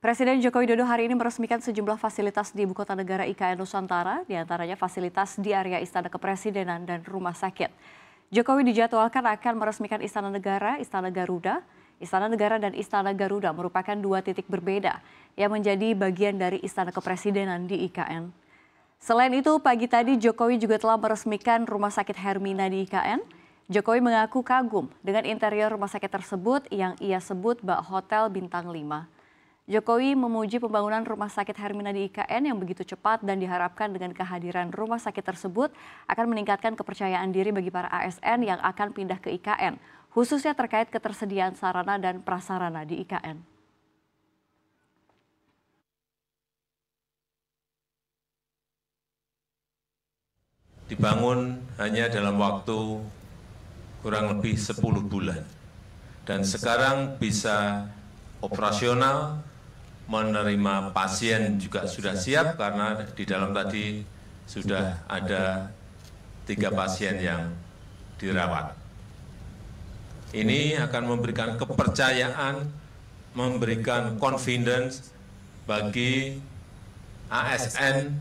Presiden Joko Widodo hari ini meresmikan sejumlah fasilitas di Ibu Kota Negara IKN Nusantara, diantaranya fasilitas di area Istana Kepresidenan dan Rumah Sakit. Jokowi dijadwalkan akan meresmikan Istana Negara, Istana Garuda. Istana Negara dan Istana Garuda merupakan dua titik berbeda yang menjadi bagian dari Istana Kepresidenan di IKN. Selain itu, pagi tadi Jokowi juga telah meresmikan Rumah Sakit Hermina di IKN. Jokowi mengaku kagum dengan interior rumah sakit tersebut yang ia sebut bak hotel bintang 5. Jokowi memuji pembangunan rumah sakit Hermina di IKN yang begitu cepat dan diharapkan dengan kehadiran rumah sakit tersebut akan meningkatkan kepercayaan diri bagi para ASN yang akan pindah ke IKN, khususnya terkait ketersediaan sarana dan prasarana di IKN. dibangun hanya dalam waktu kurang lebih 10 bulan. Dan sekarang bisa operasional menerima pasien juga sudah siap karena di dalam tadi sudah ada tiga pasien yang dirawat. Ini akan memberikan kepercayaan, memberikan confidence bagi ASN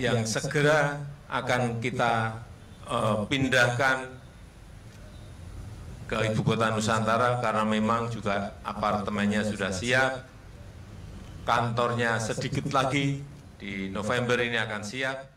yang segera akan kita uh, pindahkan ke Ibu Kota Nusantara karena memang juga apartemennya sudah siap, kantornya sedikit lagi di November ini akan siap.